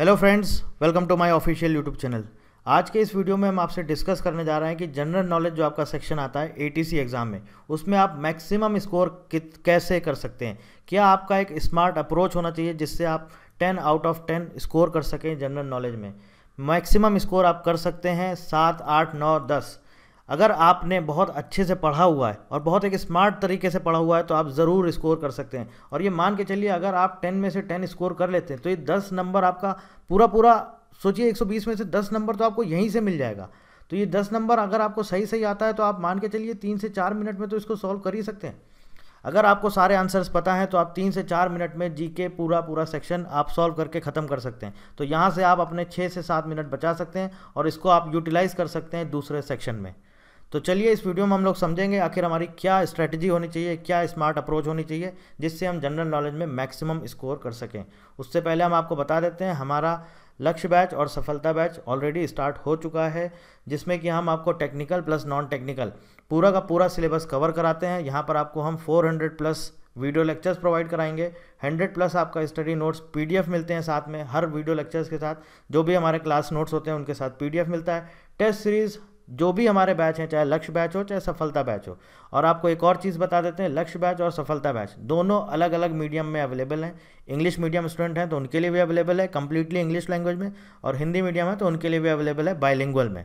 Hello friends welcome to my official YouTube channel आज के इस वीडियो में हम आपसे डिस्कस करने जा रहे हैं कि जनरल नॉलेज जो आपका सेक्शन आता है एटीसी एग्ज़ाम में उसमें आप मैक्सिमम स्कोर कैसे कर सकते हैं क्या आपका एक स्मार्ट अप्रोच होना चाहिए जिससे आप ten out of ten score कर सकें जनरल नॉलेज में मैक्सिमम स्कोर आप कर सकते हैं सात आठ नौ दस अगर आपने बहुत अच्छे से पढ़ा हुआ है और बहुत एक स्मार्ट तरीके से पढ़ा हुआ है तो आप ज़रूर स्कोर कर सकते हैं और ये मान के चलिए अगर आप टेन में से टेन स्कोर कर लेते हैं तो ये दस नंबर आपका पूरा पूरा सोचिए एक में से दस नंबर तो आपको यहीं से मिल जाएगा तो ये दस नंबर अगर आपको सही सही आता है तो आप मान के चलिए तीन से चार मिनट में तो इसको सॉल्व कर ही सकते हैं अगर आपको सारे आंसर्स पता हैं तो आप तीन से चार मिनट में जी के पूरा पूरा सेक्शन आप सॉल्व करके ख़त्म कर सकते हैं तो यहाँ से आप अपने छः से सात मिनट बचा सकते हैं और इसको आप यूटिलाइज़ कर सकते हैं दूसरे सेक्शन में तो चलिए इस वीडियो में हम लोग समझेंगे आखिर हमारी क्या स्ट्रैटेजी होनी चाहिए क्या स्मार्ट अप्रोच होनी चाहिए जिससे हम जनरल नॉलेज में मैक्सिमम स्कोर कर सकें उससे पहले हम आपको बता देते हैं हमारा लक्ष्य बैच और सफलता बैच ऑलरेडी स्टार्ट हो चुका है जिसमें कि हम आपको टेक्निकल प्लस नॉन टेक्निकल पूरा का पूरा सिलेबस कवर कराते हैं यहाँ पर आपको हम 400 प्लस वीडियो लेक्चर्स प्रोवाइड कराएंगे 100 प्लस आपका स्टडी नोट्स पीडीएफ मिलते हैं साथ में हर वीडियो लेक्चर्स के साथ जो भी हमारे क्लास नोट्स होते हैं उनके साथ पीडीएफ मिलता है टेस्ट सीरीज़ जो भी हमारे बैच हैं चाहे लक्ष्य बैच हो चाहे सफलता बैच हो और आपको एक और चीज़ बता देते हैं लक्ष्य बैच और सफलता बैच दोनों अलग अलग मीडियम में अवेलेबल हैं इंग्लिश मीडियम स्टूडेंट हैं तो उनके लिए भी अवेलेबल है कम्प्लीटली इंग्लिश लैंग्वेज में और हिंदी मीडियम है तो उनके लिए भी अवेलेबल है बायलिंगुअल में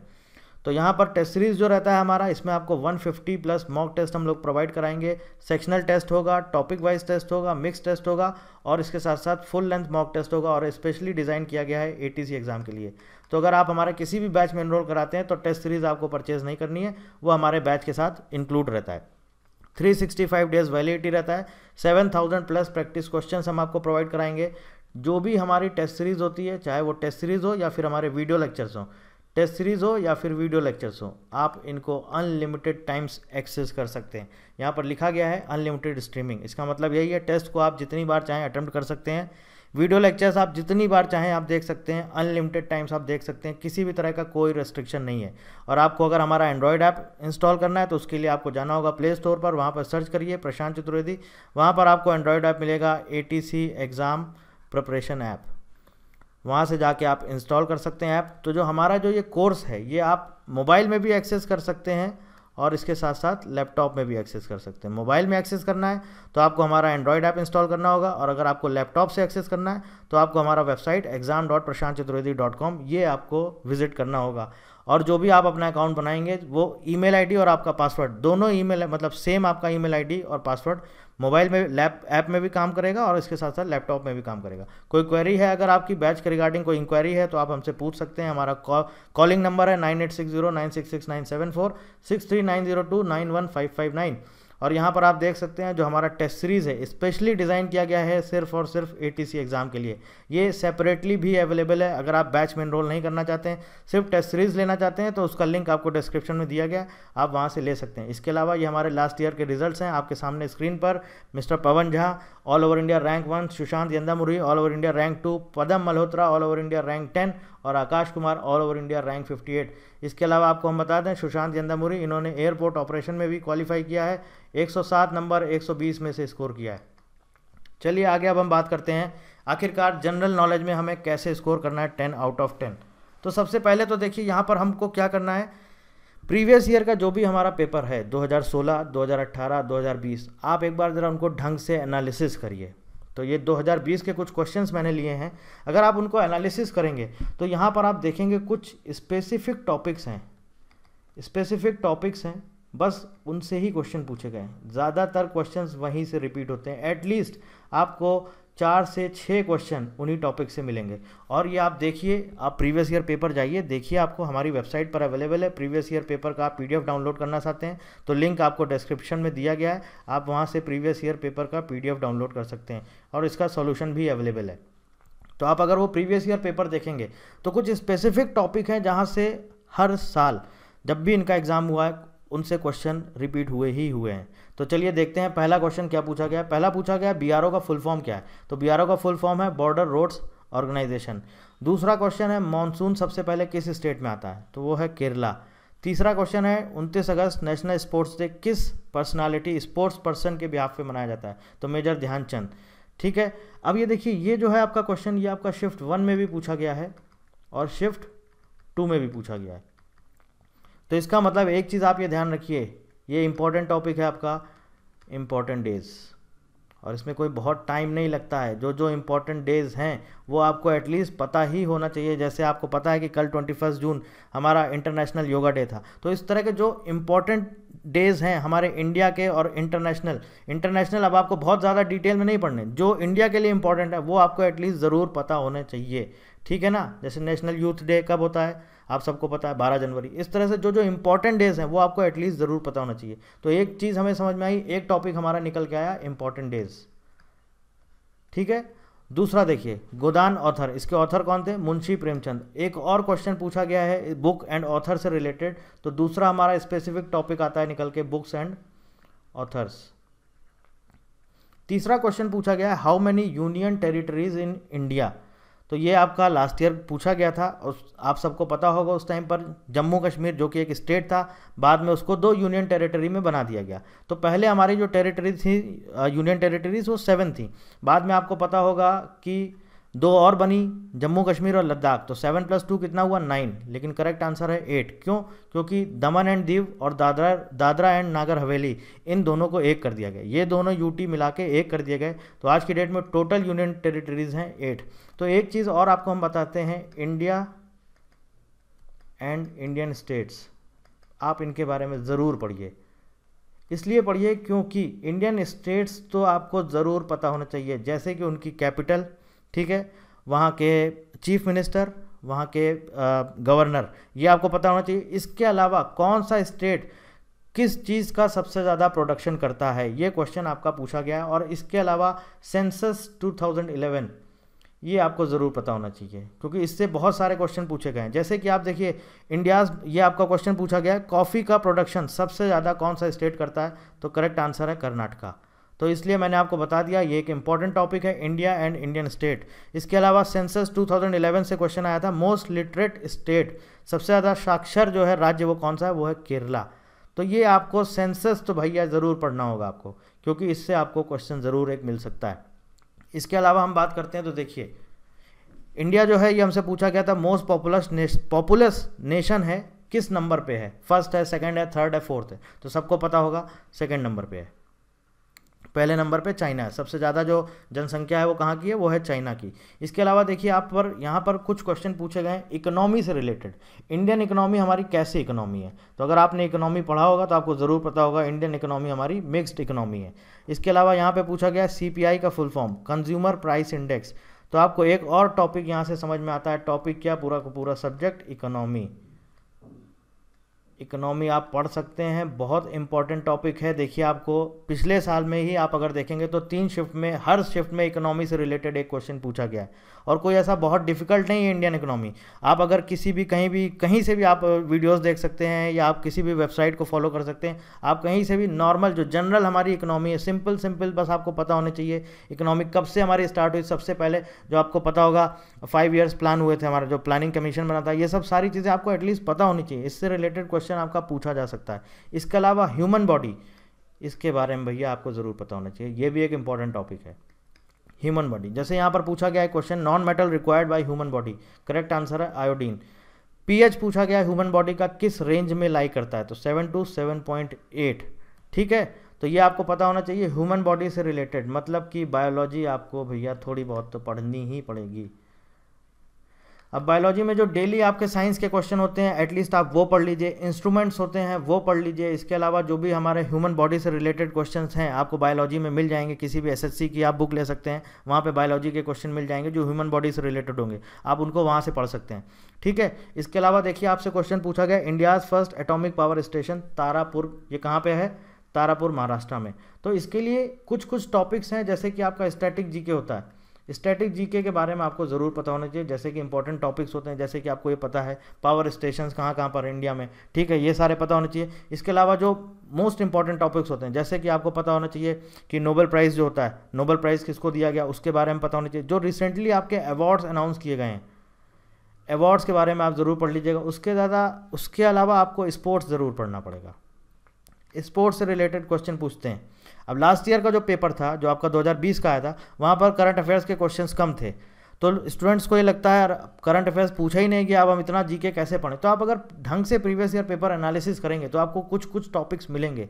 तो यहाँ पर टेस्ट सीरीज़ जो रहता है हमारा इसमें आपको 150 प्लस मॉक टेस्ट हम लोग प्रोवाइड कराएंगे सेक्शनल टेस्ट होगा टॉपिक वाइज टेस्ट होगा मिक्स टेस्ट होगा और इसके साथ साथ फुल लेंथ मॉक टेस्ट होगा और स्पेशली डिज़ाइन किया गया है ए एग्ज़ाम के लिए तो अगर आप हमारे किसी भी बैच में इनरोल कराते हैं तो टेस्ट सीरीज़ आपको परचेज़ नहीं करनी है वो हमारे बैच के साथ इंक्लूड रहता है 365 डेज वैलिडिटी रहता है 7000 प्लस प्रैक्टिस क्वेश्चंस हम आपको प्रोवाइड कराएंगे जो भी हमारी टेस्ट सीरीज़ होती है चाहे वो टेस्ट सीरीज़ हो या फिर हमारे वीडियो लेक्चर्स हों टेस्ट सीरीज़ हो या फिर वीडियो लेक्चर्स हो आप इनको अनलिमिटेड टाइम्स एक्सेस कर सकते हैं यहाँ पर लिखा गया है अनलिमिटेड स्ट्रीमिंग इसका मतलब यही है टेस्ट को आप जितनी बार चाहें अटैम्प्ट कर सकते हैं वीडियो लेक्चर्स आप जितनी बार चाहें आप देख सकते हैं अनलिमिटेड टाइम्स आप देख सकते हैं किसी भी तरह का कोई रेस्ट्रिक्शन नहीं है और आपको अगर हमारा एंड्रॉयड ऐप इंस्टॉल करना है तो उसके लिए आपको जाना होगा प्ले स्टोर पर वहाँ पर सर्च करिए प्रशांत चतुर्वेदी वहाँ पर आपको एंड्रॉयड ऐप मिलेगा ए एग्ज़ाम प्रपरेशन ऐप वहाँ से जाके आप इंस्टॉल कर सकते हैं ऐप तो जो हमारा जो ये कोर्स है ये आप मोबाइल में भी एक्सेस कर सकते हैं और इसके साथ साथ लैपटॉप में भी एक्सेस कर सकते हैं मोबाइल में एक्सेस करना है तो आपको हमारा एंड्रॉयड ऐप इंस्टॉल करना होगा और अगर आपको लैपटॉप से एक्सेस करना है तो आपको हमारा website exam dot Prashant Chaturvedi dot com ये आपको विजिट करना होगा और जो भी आप अपना अकाउंट बनाएंगे वो ईमेल आईडी और आपका पासवर्ड दोनों ईमेल मतलब सेम आपका ईमेल आईडी और पासवर्ड मोबाइल में लैप ऐप में भी काम करेगा और इसके साथ साथ लैपटॉप में भी काम करेगा कोई क्वेरी है अगर आपकी बैच के रिगार्डिंग कोई इंक्वायरी है तो आप हमसे पूछ सकते हैं हमारा कॉलिंग नंबर है nine eight six zero nine six six nine seven four six three nine zero two nine one five five nine और यहाँ पर आप देख सकते हैं जो हमारा टेस्ट सीरीज़ है स्पेशली डिज़ाइन किया गया है सिर्फ और सिर्फ ए एग्ज़ाम के लिए ये सेपरेटली भी अवेलेबल है अगर आप बैच में इनरोल नहीं करना चाहते हैं सिर्फ टेस्ट सीरीज़ लेना चाहते हैं तो उसका लिंक आपको डिस्क्रिप्शन में दिया गया आप वहाँ से ले सकते हैं इसके अलावा ये हमारे लास्ट ईयर के रिजल्ट हैं आपके सामने स्क्रीन पर mister Pawan Jha all over India rank one Sushant Yandamuri all over India rank two Padam Malhotra all over India rank ten और Akash Kumar all over India rank fifty eight इसके अलावा आपको हम बता दें सुशांत यंदामुरी इन्होंने एयरपोर्ट ऑपरेशन में भी क्वालिफाई किया है 107 नंबर 120 में से स्कोर किया है चलिए आगे अब हम बात करते हैं आखिरकार जनरल नॉलेज में हमें कैसे स्कोर करना है टेन आउट ऑफ टेन तो सबसे पहले तो देखिए यहाँ पर हमको क्या करना है प्रीवियस ईयर का जो भी हमारा पेपर है 2016, 2018, 2020 आप एक बार ज़रा उनको ढंग से एनालिसिस करिए तो ये 2020 के कुछ क्वेश्चंस मैंने लिए हैं अगर आप उनको एनालिसिस करेंगे तो यहाँ पर आप देखेंगे कुछ स्पेसिफिक टॉपिक्स हैं स्पेसिफिक टॉपिक्स हैं बस उनसे ही क्वेश्चन पूछे गए हैं ज़्यादातर क्वेश्चंस वहीं से रिपीट होते हैं एटलीस्ट आपको चार से छः क्वेश्चन उन्हीं टॉपिक से मिलेंगे और ये आप देखिए आप प्रीवियस ईयर पेपर जाइए देखिए आपको हमारी वेबसाइट पर अवेलेबल है प्रीवियस ईयर पेपर का आप पी डाउनलोड करना चाहते हैं तो लिंक आपको डिस्क्रिप्शन में दिया गया है आप वहाँ से प्रीवियस ईयर पेपर का पी डाउनलोड कर सकते हैं और इसका सोल्यूशन भी अवेलेबल है तो आप अगर वो प्रीवियस ईयर पेपर देखेंगे तो कुछ स्पेसिफिक टॉपिक हैं जहाँ से हर साल जब भी इनका एग्ज़ाम हुआ है उनसे क्वेश्चन रिपीट हुए ही हुए हैं तो चलिए देखते हैं पहला क्वेश्चन क्या पूछा गया पहला पूछा गया बी का फुल फॉर्म क्या है तो बी का फुल फॉर्म है बॉर्डर रोड्स ऑर्गेनाइजेशन दूसरा क्वेश्चन है मानसून सबसे पहले किस स्टेट में आता है तो वो है केरला तीसरा क्वेश्चन है उनतीस अगस्त नेशनल स्पोर्ट्स डे किस पर्सनालिटी स्पोर्ट्स पर्सन के बिहाफ पे मनाया जाता है तो मेजर ध्यानचंद ठीक है अब ये देखिए ये जो है आपका क्वेश्चन ये आपका शिफ्ट वन में भी पूछा गया है और शिफ्ट टू में भी पूछा गया है तो इसका मतलब एक चीज़ आप ये ध्यान रखिए ये इम्पोर्टेंट टॉपिक है आपका इम्पोर्टेंट डेज़ और इसमें कोई बहुत टाइम नहीं लगता है जो जो इम्पोर्टेंट डेज़ हैं वो आपको एटलीस्ट पता ही होना चाहिए जैसे आपको पता है कि कल ट्वेंटी फर्स्ट जून हमारा इंटरनेशनल योगा डे था तो इस तरह के जो इम्पोर्टेंट डेज हैं हमारे इंडिया के और इंटरनेशनल इंटरनेशनल अब आपको बहुत ज़्यादा डिटेल में नहीं पढ़ने जो इंडिया के लिए इंपॉर्टेंट है वो आपको एटलीस्ट ज़रूर पता होने चाहिए ठीक है ना जैसे नेशनल यूथ डे कब होता है आप सबको पता है बारह जनवरी इस तरह से जो जो इंपॉर्टेंट डेज हैं वो आपको एटलीस्ट ज़रूर पता होना चाहिए तो एक चीज़ हमें समझ में आई एक टॉपिक हमारा निकल के आया इंपॉर्टेंट डेज ठीक है दूसरा देखिए गोदान ऑथर इसके ऑथर कौन थे मुंशी प्रेमचंद एक और क्वेश्चन पूछा गया है बुक एंड ऑथर से रिलेटेड तो दूसरा हमारा स्पेसिफिक टॉपिक आता है निकल के बुक्स एंड ऑथर्स तीसरा क्वेश्चन पूछा गया है how many union territories in India तो ये आपका लास्ट ईयर पूछा गया था और आप सबको पता होगा उस टाइम पर जम्मू कश्मीर जो कि एक स्टेट था बाद में उसको दो यूनियन टेरिटरी में बना दिया गया तो पहले हमारी जो टेरिटरी थी यूनियन uh, टेरिटरीज वो सेवन थी बाद में आपको पता होगा कि दो और बनी जम्मू कश्मीर और लद्दाख तो सेवन प्लस टू कितना हुआ नाइन लेकिन करेक्ट आंसर है एट क्यों क्योंकि दमन एंड दीव और दादरा दादरा एंड नागर हवेली इन दोनों को एक कर दिया गया ये दोनों यूटी मिला के एक कर दिए गए तो आज की डेट में टोटल यूनियन टेरिटरीज हैं एट तो एक चीज़ और आपको हम बताते हैं इंडिया एंड इंडियन स्टेट्स आप इनके बारे में ज़रूर पढ़िए इसलिए पढ़िए क्योंकि इंडियन स्टेट्स तो आपको ज़रूर पता होना चाहिए जैसे कि उनकी कैपिटल ठीक है वहाँ के चीफ मिनिस्टर वहाँ के गवर्नर ये आपको पता होना चाहिए इसके अलावा कौन सा स्टेट किस चीज़ का सबसे ज़्यादा प्रोडक्शन करता है ये क्वेश्चन आपका पूछा गया है और इसके अलावा सेंसस 2011 ये आपको ज़रूर पता होना चाहिए क्योंकि इससे बहुत सारे क्वेश्चन पूछे गए हैं जैसे कि आप देखिए इंडियाज ये आपका क्वेश्चन पूछा गया है कॉफ़ी का प्रोडक्शन सबसे ज़्यादा कौन सा स्टेट करता है तो करेक्ट आंसर है कर्नाटका तो इसलिए मैंने आपको बता दिया ये एक इंपॉर्टेंट टॉपिक है इंडिया एंड इंडियन स्टेट इसके अलावा सेंसस 2011 से क्वेश्चन आया था मोस्ट लिटरेट स्टेट सबसे ज़्यादा साक्षर जो है राज्य वो कौन सा है वो है केरला तो ये आपको सेंसस तो भैया ज़रूर पढ़ना होगा आपको क्योंकि इससे आपको क्वेश्चन ज़रूर एक मिल सकता है इसके अलावा हम बात करते हैं तो देखिए इंडिया जो है ये हमसे पूछा गया था मोस्ट पॉपुलस पॉपुलस नेशन है किस नंबर पे है फर्स्ट है सेकंड है थर्ड है फोर्थ है तो सबको पता होगा सेकंड नंबर पे है पहले नंबर पे चाइना है सबसे ज़्यादा जो जनसंख्या है वो कहाँ की है वो है चाइना की इसके अलावा देखिए आप पर यहाँ पर कुछ क्वेश्चन पूछे गए इकोनॉमी से रिलेटेड इंडियन इकोनॉमी हमारी कैसी इकोनॉमी है तो अगर आपने इकोनॉमी पढ़ा होगा तो आपको ज़रूर पता होगा इंडियन इकोनॉमी हमारी मिक्सड इकोनॉमी है इसके अलावा यहाँ पर पूछा गया सी का full form consumer price index तो आपको एक और टॉपिक यहाँ से समझ में आता है टॉपिक क्या पूरा का पूरा सब्जेक्ट इकोनॉमी इकोनॉमी आप पढ़ सकते हैं बहुत इंपॉर्टेंट टॉपिक है देखिए आपको पिछले साल में ही आप अगर देखेंगे तो तीन शिफ्ट में हर शिफ्ट में इकोनॉमी से रिलेटेड एक क्वेश्चन पूछा गया है और कोई ऐसा बहुत डिफिकल्ट नहीं है इंडियन इकोनॉमी आप अगर किसी भी कहीं भी कहीं से भी आप वीडियोस देख सकते हैं या आप किसी भी वेबसाइट को फॉलो कर सकते हैं आप कहीं से भी नॉर्मल जो जनरल हमारी इकोनॉमी है सिंपल सिंपल बस आपको पता होना चाहिए इकोनॉमी कब से हमारी स्टार्ट हुई सबसे पहले जो आपको पता होगा फाइव ईयर्स प्लान हुए थे हमारा जो प्लानिंग कमीशन बना था ये सब सारी चीज़ें आपको एटलीस्ट पता होनी चाहिए इससे रिलेटेड क्वेश्चन आपका पूछा जा सकता है इसके अलावा ह्यूमन बॉडी इसके बारे में भैया आपको ज़रूर पता होना चाहिए ये भी एक इंपॉर्टेंट टॉपिक है ह्यूमन बॉडी जैसे यहाँ पर पूछा गया है question non metal required by human body correct answer है आयोडीन पीएच पूछा गया ह्यूमन बॉडी का किस रेंज में लाई करता है तो seven to seven point eight ठीक है तो ये आपको पता होना चाहिए ह्यूमन बॉडी से रिलेटेड मतलब कि बायोलॉजी आपको भैया थोड़ी बहुत तो पढ़नी ही पड़ेगी अब बायोलॉजी में जो डेली आपके साइंस के क्वेश्चन होते हैं एटलीस्ट आप वो पढ़ लीजिए इंस्ट्रूमेंट्स होते हैं वो पढ़ लीजिए इसके अलावा जो भी हमारे ह्यूमन बॉडी से रिलेटेड क्वेश्चन हैं आपको बायोलॉजी में मिल जाएंगे किसी भी एस की आप बुक ले सकते हैं वहाँ पर बायोलॉजी के क्वेश्चन मिल जाएंगे जो ह्यूमन बॉडी से रिलेटेड होंगे आप उनको वहाँ से पढ़ सकते हैं ठीक है इसके अलावा देखिए आपसे क्वेश्चन पूछा गया India's first atomic power station Tarapur ये कहाँ पर है तारापुर महाराष्ट्र में तो इसके लिए कुछ कुछ टॉपिक्स हैं जैसे कि आपका स्टैटिक जीके होता है स्टैटिक जीके के बारे में आपको ज़रूर पता होना चाहिए जैसे कि इंपॉर्टेंट टॉपिक्स होते हैं जैसे कि आपको ये पता है पावर स्टेशन कहाँ कहाँ पर इंडिया में ठीक है ये सारे पता होने चाहिए इसके अलावा जो मोस्ट इंपॉर्टेंट टॉपिक्स होते हैं जैसे कि आपको पता होना चाहिए कि नोबल प्राइज़ जो होता है नोबल प्राइज़ किसको दिया गया उसके बारे में पता होना चाहिए जो रिसेंटली आपके अवार्ड्स अनाउंस किए गए हैं अवार्ड्स के बारे में आप ज़रूर पढ़ लीजिएगा उसके ज़्यादा उसके अलावा आपको स्पोर्ट्स ज़रूर पढ़ना पड़ेगा स्पोर्ट्स से रिलेटेड क्वेश्चन पूछते हैं अब लास्ट ईयर का जो पेपर था जो आपका 2020 का आया था वहाँ पर करंट अफेयर्स के क्वेश्चंस कम थे तो स्टूडेंट्स को ये लगता है करंट अफेयर्स पूछा ही नहीं कि आप हम इतना जी के कैसे पढ़ें तो आप अगर ढंग से प्रीवियस ईयर पेपर एनालिसिस करेंगे तो आपको कुछ कुछ टॉपिक्स मिलेंगे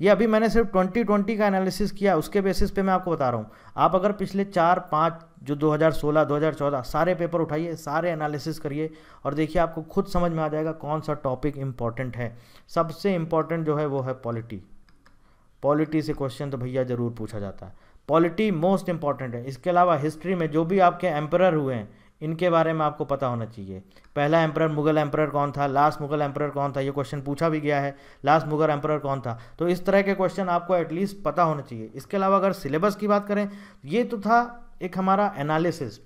ये अभी मैंने सिर्फ 2020 का एनालिसिस किया उसके बेसिस पे मैं आपको बता रहा हूँ आप अगर पिछले चार पाँच जो 2016 2014 सारे पेपर उठाइए सारे एनालिसिस करिए और देखिए आपको खुद समझ में आ जाएगा कौन सा टॉपिक इम्पॉर्टेंट है सबसे इम्पॉर्टेंट जो है वो है पॉलिटी पॉलिटी से क्वेश्चन तो भैया ज़रूर पूछा जाता है पॉलिटी मोस्ट इंपॉर्टेंट है इसके अलावा हिस्ट्री में जो भी आपके एम्परर हुए हैं इनके बारे में आपको पता होना चाहिए पहला एम्परर मुगल एम्परर कौन था लास्ट मुगल एम्परर कौन था ये क्वेश्चन पूछा भी गया है लास्ट मुगल एम्परर कौन था तो इस तरह के क्वेश्चन आपको एटलीस्ट पता होना चाहिए इसके अलावा अगर सिलेबस की बात करें ये तो था एक हमारा एनालिसिस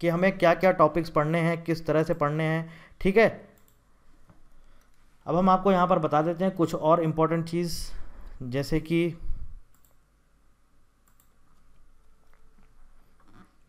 कि हमें क्या क्या टॉपिक्स पढ़ने हैं किस तरह से पढ़ने हैं ठीक है अब हम आपको यहाँ पर बता देते हैं कुछ और इम्पोर्टेंट चीज़ जैसे कि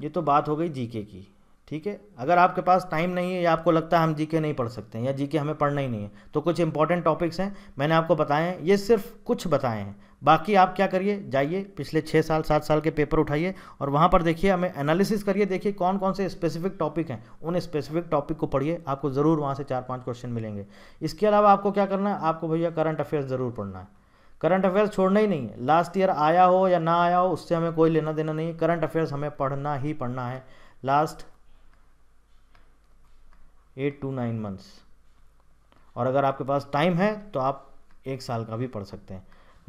ये तो बात हो गई जीके की ठीक है अगर आपके पास टाइम नहीं है या आपको लगता है हम जीके नहीं पढ़ सकते हैं या जीके हमें पढ़ना ही नहीं है तो कुछ इंपॉर्टेंट टॉपिक्स हैं मैंने आपको बताए हैं ये सिर्फ कुछ बताए हैं बाकी आप क्या करिए जाइए पिछले छः साल सात साल के पेपर उठाइए और वहाँ पर देखिए हमें एनालिसिस करिए देखिए कौन कौन से स्पेसिफिक टॉपिक हैं उन स्पेसिफिक टॉपिक को पढ़िए आपको ज़रूर वहाँ से चार पाँच क्वेश्चन मिलेंगे इसके अलावा आपको क्या करना है आपको भैया करंट अफेयर्स ज़रूर पढ़ना है करंट अफेयर्स छोड़ना ही नहीं है लास्ट ईयर आया हो या ना आया हो उससे हमें कोई लेना देना नहीं है करंट अफेयर्स हमें पढ़ना ही पढ़ना है last eight to nine months और अगर आपके पास टाइम है तो आप एक साल का भी पढ़ सकते हैं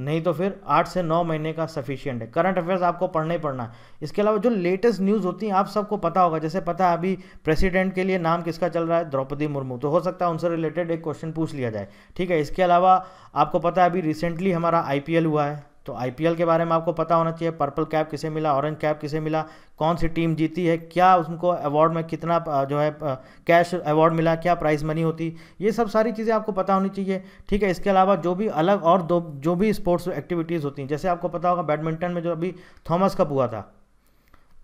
नहीं तो फिर आठ से नौ महीने का सफिशियंट है करंट अफेयर्स आपको पढ़ना ही पढ़ना है इसके अलावा जो लेटेस्ट न्यूज़ होती हैं आप सबको पता होगा जैसे पता है अभी प्रेसिडेंट के लिए नाम किसका चल रहा है द्रौपदी मुर्मू तो हो सकता है उनसे रिलेटेड एक क्वेश्चन पूछ लिया जाए ठीक है इसके अलावा आपको पता है अभी रिसेंटली हमारा आई हुआ है तो आई के बारे में आपको पता होना चाहिए पर्पल कैप किसे मिला ऑरेंज कैप किसे मिला कौन सी टीम जीती है क्या उनको अवार्ड में कितना जो है कैश अवार्ड मिला क्या प्राइस मनी होती ये सब सारी चीज़ें आपको पता होनी चाहिए ठीक है इसके अलावा जो भी अलग और दो जो भी स्पोर्ट्स एक्टिविटीज़ होती हैं जैसे आपको पता होगा बैडमिंटन में जो अभी थॉमस कप हुआ था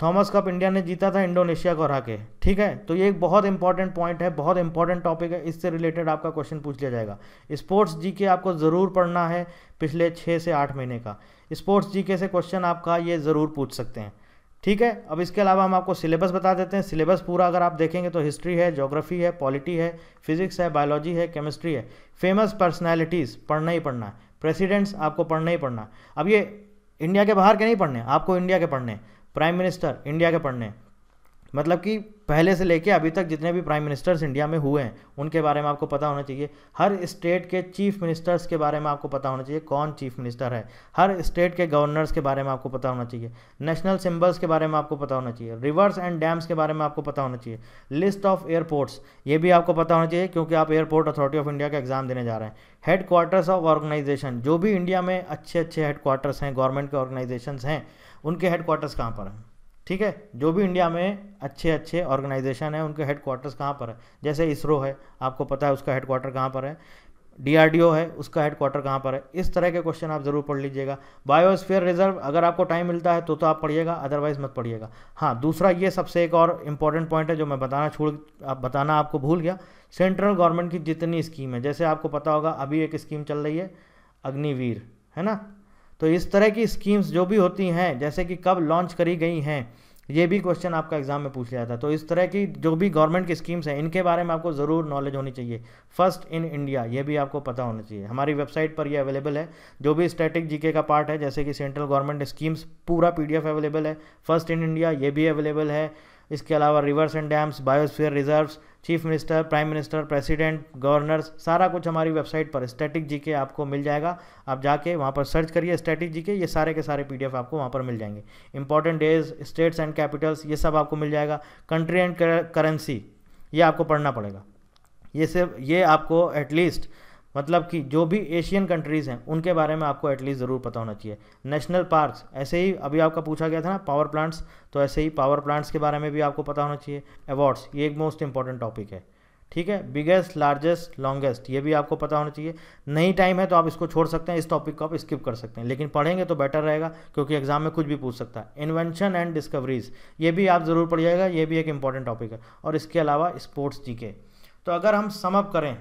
थॉमस कप इंडिया ने जीता था इंडोनेशिया को हरा के ठीक है तो ये एक बहुत इंपॉर्टेंट पॉइंट है बहुत इंपॉर्टेंट टॉपिक है इससे रिलेटेड आपका क्वेश्चन पूछ लिया जाएगा स्पोर्ट्स जी के आपको ज़रूर पढ़ना है पिछले छः से आठ महीने का स्पोर्ट्स जी के से क्वेश्चन आपका ये ज़रूर पूछ सकते हैं ठीक है अब इसके अलावा हम आपको सिलेबस बता देते हैं सिलेबस पूरा अगर आप देखेंगे तो हिस्ट्री है ज्योग्राफी है पॉलिटी है फिजिक्स है बायोलॉजी है केमिस्ट्री है फेमस पर्सनैलिटीज़ पढ़ना ही पढ़ना है प्रेसिडेंट्स आपको पढ़ना ही पढ़ना अब ये इंडिया के बाहर के नहीं पढ़ने आपको इंडिया के पढ़ने प्राइम मिनिस्टर इंडिया के पढ़ने मतलब कि पहले से लेके अभी तक जितने भी प्राइम मिनिस्टर्स इंडिया में हुए हैं उनके बारे में आपको पता होना चाहिए हर स्टेट के चीफ मिनिस्टर्स के बारे में आपको पता होना चाहिए कौन चीफ मिनिस्टर है हर स्टेट के गवर्नर्स के बारे में आपको पता होना चाहिए नेशनल सिम्बल्स के बारे में आपको पता होना चाहिए रिवर्स एंड डैम्स के बारे में आपको पता होना चाहिए लिस्ट ऑफ एयरपोर्ट्स ये भी आपको पता होना चाहिए क्योंकि आप एयरपोर्ट अथॉरिटी ऑफ इंडिया का एग्जाम देने जा रहे हैं हेड क्वार्टर्स ऑफ ऑर्गेनाइजेशन जो भी इंडिया में अच्छे अच्छे हेड क्वार्टर्स हैं गवर्नमेंट के ऑर्गेनाइजेशन हैं उनके हेड क्वार्टर्स कहाँ पर हैं ठीक है जो भी इंडिया में अच्छे अच्छे ऑर्गेनाइजेशन है उनके हेडक्वार्टर्स कहाँ पर है जैसे इसरो है आपको पता है उसका हेडक्वार्टर कहाँ पर है डीआरडीओ है उसका हेडक्वार्टर कहाँ पर है इस तरह के क्वेश्चन आप ज़रूर पढ़ लीजिएगा बायोस्फीयर रिजर्व अगर आपको टाइम मिलता है तो तो आप पढ़िएगा अदरवाइज मत पढ़िएगा हाँ दूसरा ये सबसे एक और इम्पॉर्टेंट पॉइंट है जो मैं बताना छोड़ आप बताना आपको भूल गया सेंट्रल गवर्नमेंट की जितनी स्कीम है जैसे आपको पता होगा अभी एक स्कीम चल रही है अग्निवीर है ना तो इस तरह की स्कीम्स जो भी होती हैं जैसे कि कब लॉन्च करी गई हैं ये भी क्वेश्चन आपका एग्जाम में पूछ लिया था तो इस तरह की जो भी गवर्नमेंट की स्कीम्स हैं इनके बारे में आपको ज़रूर नॉलेज होनी चाहिए फर्स्ट इन इंडिया ये भी आपको पता होना चाहिए हमारी वेबसाइट पर ये अवेलेबल है जो भी स्टैटिक जीके का पार्ट है जैसे कि सेंट्रल गवर्नमेंट स्कीम्स पूरा पी अवेलेबल है फर्स्ट इन इंडिया ये भी अवेलेबल है इसके अलावा rivers and dams biosphere reserves chief minister prime minister president governors सारा कुछ हमारी वेबसाइट पर स्टैटिक जी के आपको मिल जाएगा आप जाके वहाँ पर सर्च करिए स्टैटिक जी के ये सारे के सारे पी आपको वहाँ पर मिल जाएंगे important days states and capitals ये सब आपको मिल जाएगा कंट्री एंड करेंसी ये आपको पढ़ना पड़ेगा ये सिर्फ ये आपको एटलीस्ट मतलब कि जो भी एशियन कंट्रीज़ हैं उनके बारे में आपको एटलीस्ट ज़रूर पता होना चाहिए नेशनल पार्क्स ऐसे ही अभी आपका पूछा गया था ना पावर प्लांट्स तो ऐसे ही पावर प्लांट्स के बारे में भी आपको पता होना चाहिए अवार्ड्स ये एक मोस्ट इंपॉर्टेंट टॉपिक है ठीक है बिगेस्ट लार्जेस्ट लॉन्गेस्ट ये भी आपको पता होना चाहिए नहीं टाइम है तो आप इसको छोड़ सकते हैं इस टॉपिक को आप स्किप कर सकते हैं लेकिन पढ़ेंगे तो बेटर रहेगा क्योंकि एग्जाम में कुछ भी पूछ सकता है इन्वेंशन एंड डिस्कवरीज ये भी आप ज़रूर पढ़िएगा ये भी एक इंपॉर्टेंट टॉपिक है और इसके अलावा स्पोर्ट्स जी तो अगर हम समअप करें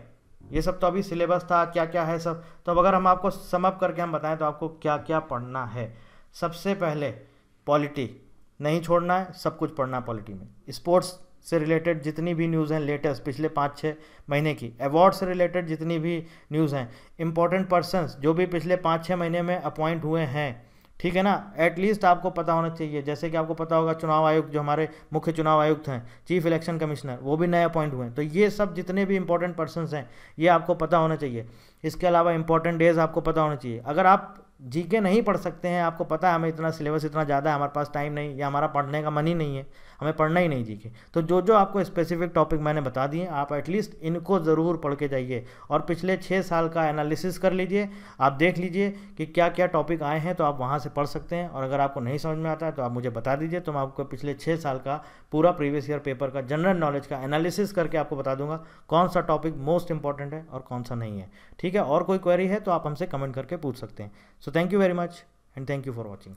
ये सब तो अभी सिलेबस था क्या क्या है सब तो अगर हम आपको समअप करके हम बताएं तो आपको क्या क्या पढ़ना है सबसे पहले पॉलिटी नहीं छोड़ना है सब कुछ पढ़ना है पॉलिटी में स्पोर्ट्स से रिलेटेड जितनी भी न्यूज़ हैं लेटेस्ट पिछले पाँच छः महीने की अवार्ड से रिलेटेड जितनी भी न्यूज़ हैं इंपॉर्टेंट पर्सनस जो भी पिछले पाँच छः महीने में अपॉइंट हुए हैं ठीक है ना एटलीस्ट आपको पता होना चाहिए जैसे कि आपको पता होगा चुनाव आयुक्त जो हमारे मुख्य चुनाव आयुक्त हैं चीफ इलेक्शन कमिश्नर वो भी नए अपॉइंट हुए हैं तो ये सब जितने भी इंपॉर्टेंट पर्सन हैं ये आपको पता होना चाहिए इसके अलावा इंपॉर्टेंट डेज आपको पता होना चाहिए अगर आप जीके नहीं पढ़ सकते हैं आपको पता है हमें इतना सिलेबस इतना ज़्यादा है हमारे पास टाइम नहीं या हमारा पढ़ने का मन ही नहीं है हमें पढ़ना ही नहीं जीके तो जो जो आपको स्पेसिफिक टॉपिक मैंने बता दिए आप एटलीस्ट इनको ज़रूर पढ़ के जाइए और पिछले छः साल का एनालिसिस कर लीजिए आप देख लीजिए कि क्या क्या टॉपिक आए हैं तो आप वहाँ से पढ़ सकते हैं और अगर आपको नहीं समझ में आता है तो आप मुझे बता दीजिए तो मैं आपको पिछले छः साल का पूरा प्रीवियस ईयर पेपर का जनरल नॉलेज का एनालिसिस करके आपको बता दूंगा कौन सा टॉपिक मोस्ट इंपॉर्टेंट है और कौन सा नहीं है ठीक है और कोई क्वेरी है तो आप हमसे कमेंट करके पूछ सकते हैं So thank you very much and thank you for watching.